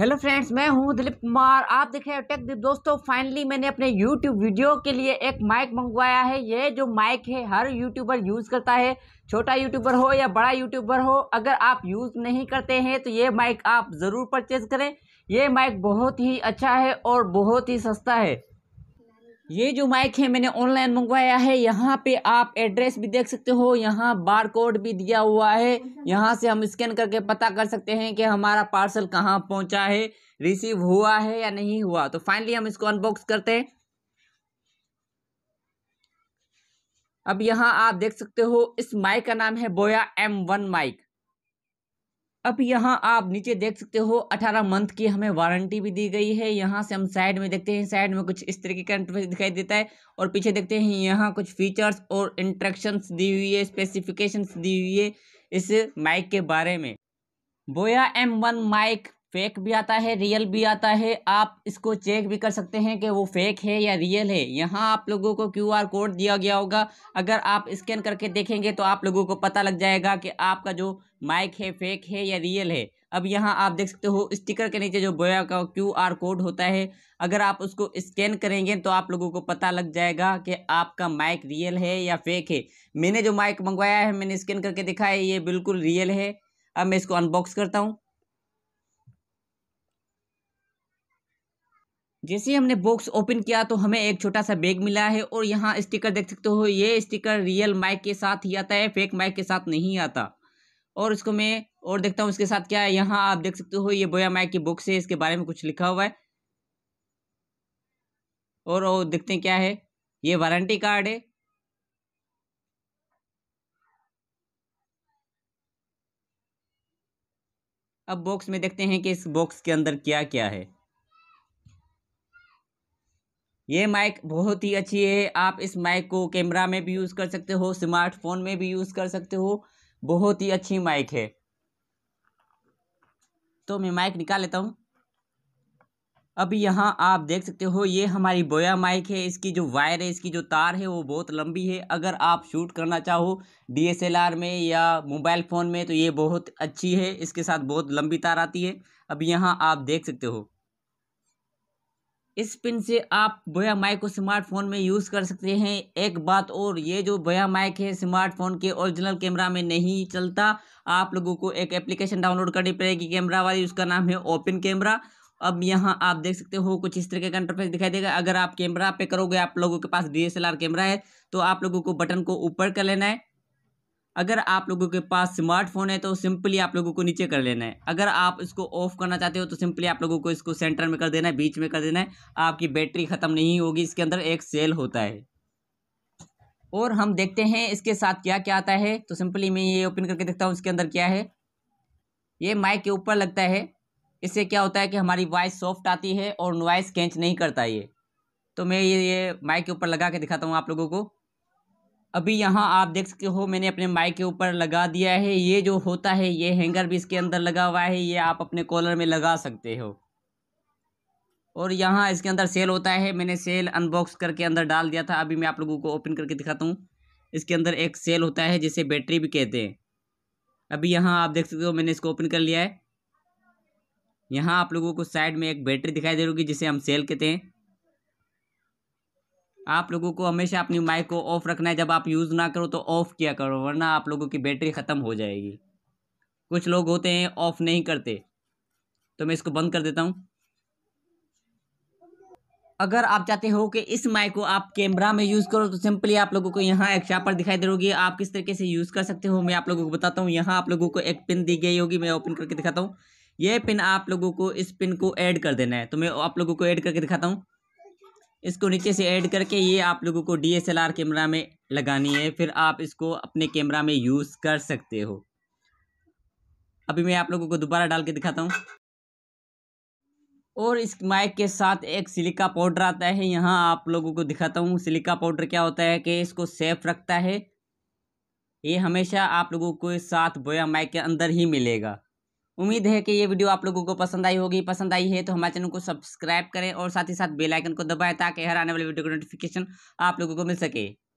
hello friends मैं हूं दिलीप कुमार आप देख रहे हैं टेक दिप दोस्तों फाइनली मैंने अपने यूट्यूब वीडियो के लिए एक माइक मंगवाया है ये जो माइक है हर यूट्यूबर यूज़ करता है छोटा यूट्यूबर हो या बड़ा यूट्यूबर हो अगर आप यूज़ नहीं करते हैं तो ये माइक आप ज़रूर परचेज़ करें ये माइक बहुत ही अच्छा है और बहुत ही सस्ता है ये जो माइक है मैंने ऑनलाइन मंगवाया है यहाँ पे आप एड्रेस भी देख सकते हो यहाँ बार कोड भी दिया हुआ है यहाँ से हम स्कैन करके पता कर सकते हैं कि हमारा पार्सल कहाँ पहुँचा है रिसीव हुआ है या नहीं हुआ तो फाइनली हम इसको अनबॉक्स करते हैं अब यहाँ आप देख सकते हो इस माइक का नाम है बोया एम वन माइक अब यहाँ आप नीचे देख सकते हो 18 मंथ की हमें वारंटी भी दी गई है यहाँ से हम साइड में देखते हैं साइड में कुछ इस तरीके का इंटरफेस दिखाई देता है और पीछे देखते हैं यहाँ कुछ फीचर्स और इंट्रक्शंस दी हुई है स्पेसिफिकेशंस दी हुई है इस माइक के बारे में बोया एम वन माइक फेक भी आता है रियल भी आता है आप इसको चेक भी कर सकते हैं कि वो फेक है या रियल है यहाँ आप लोगों को क्यू आर कोड दिया गया होगा अगर आप स्कैन करके देखेंगे तो आप लोगों को पता लग जाएगा कि आपका जो माइक है फेक है या रियल है अब यहाँ आप देख सकते हो स्टिकर के नीचे जो बोया का क्यू आर कोड होता है अगर आप उसको स्कैन करेंगे तो आप लोगों को पता लग जाएगा कि आपका माइक रियल है या फेक है मैंने जो माइक मंगवाया है मैंने स्कैन करके देखा है ये बिल्कुल रियल है अब मैं इसको अनबॉक्स करता हूँ जैसे हमने बॉक्स ओपन किया तो हमें एक छोटा सा बैग मिला है और यहाँ स्टिकर देख सकते हो ये स्टिकर रियल माइक के साथ ही आता है फेक माइक के साथ नहीं आता और इसको मैं और देखता हूँ इसके साथ क्या है यहाँ आप देख सकते हो ये बोया माइक की बुक्स है इसके बारे में कुछ लिखा हुआ है और वो देखते हैं क्या है ये वारंटी कार्ड है अब बॉक्स में देखते हैं कि इस बॉक्स के अंदर क्या क्या है ये माइक बहुत ही अच्छी है आप इस माइक को कैमरा में भी यूज़ कर सकते हो स्मार्टफोन में भी यूज़ कर सकते हो बहुत ही अच्छी माइक है तो मैं माइक निकाल लेता हूँ अब यहाँ आप देख सकते हो ये हमारी बोया माइक है इसकी जो वायर है इसकी जो तार है वो बहुत लंबी है अगर आप शूट करना चाहो डीएसएलआर में या मोबाइल फ़ोन में तो ये बहुत अच्छी है इसके साथ बहुत लंबी तार आती है अब यहाँ आप देख सकते हो इस पिन से आप भोया माइक को स्मार्टफोन में यूज़ कर सकते हैं एक बात और ये जो भोया माइक है स्मार्टफोन के ओरिजिनल कैमरा में नहीं चलता आप लोगों को एक एप्लीकेशन डाउनलोड करनी पड़ेगी कैमरा वाली उसका नाम है ओपन कैमरा अब यहाँ आप देख सकते हो कुछ इस तरह का इंटरफेस दिखाई देगा अगर आप कैमरा पे करोगे आप लोगों के पास डी कैमरा है तो आप लोगों को बटन को ऊपर कर लेना है अगर आप लोगों के पास स्मार्टफोन है तो सिंपली आप लोगों को नीचे कर लेना है अगर आप इसको ऑफ करना चाहते हो तो सिंपली आप लोगों को इसको सेंटर में कर देना है बीच में कर देना है आपकी बैटरी ख़त्म नहीं होगी इसके अंदर एक सेल होता है और हम देखते हैं इसके साथ क्या क्या आता है तो सिंपली मैं ये ओपन करके देखता हूँ इसके अंदर क्या है ये माइक के ऊपर लगता है इससे क्या होता है कि हमारी वॉइस सॉफ्ट आती है और वॉइस कैंच नहीं करता ये तो मैं ये ये माइक के ऊपर लगा के दिखाता हूँ आप लोगों को अभी यहाँ आप देख सकते हो मैंने अपने माइक के ऊपर लगा दिया है ये जो होता है ये हैंगर भी इसके अंदर लगा हुआ है ये आप अपने कॉलर में लगा सकते हो और यहाँ इसके अंदर सेल होता है मैंने सेल अनबॉक्स करके अंदर डाल दिया था अभी मैं आप लोगों को ओपन करके दिखाता हूँ इसके अंदर एक सेल होता है जिसे बैटरी भी कहते हैं अभी यहाँ आप देख सकते हो मैंने इसको ओपन कर लिया है यहाँ आप लोगों को साइड में एक बैटरी दिखाई दे रही होगी जिसे हम सेल कहते हैं आप लोगों को हमेशा अपनी माइक को ऑफ रखना है जब आप यूज़ ना करो तो ऑफ किया करो वरना आप लोगों की बैटरी ख़त्म हो जाएगी कुछ लोग होते हैं ऑफ नहीं करते तो मैं इसको बंद कर देता हूँ अगर आप चाहते हो कि इस माइक को आप कैमरा में यूज़ करो तो सिंपली आप लोगों को यहाँ एक शापर दिखाई दे होगी आप किस तरीके से यूज़ कर सकते हो मैं आप लोगों को बताता हूँ यहाँ आप लोगों को एक पिन दी गई होगी मैं ओपन करके दिखाता हूँ ये पिन आप लोगों को इस पिन को ऐड कर देना है तो मैं आप लोगों को ऐड करके दिखाता हूँ इसको नीचे से ऐड करके ये आप लोगों को डीएसएलआर कैमरा में लगानी है फिर आप इसको अपने कैमरा में यूज़ कर सकते हो अभी मैं आप लोगों को दोबारा डाल के दिखाता हूँ और इस माइक के साथ एक सिलिका पाउडर आता है यहाँ आप लोगों को दिखाता हूँ सिलिका पाउडर क्या होता है कि इसको सेफ रखता है ये हमेशा आप लोगों को साथ बोया माइक के अंदर ही मिलेगा उम्मीद है कि ये वीडियो आप लोगों को पसंद आई होगी पसंद आई है तो हमारे चैनल को सब्सक्राइब करें और साथ ही साथ बेल आइकन को दबाएं ताकि हर आने वाले वीडियो का नोटिफिकेशन आप लोगों को मिल सके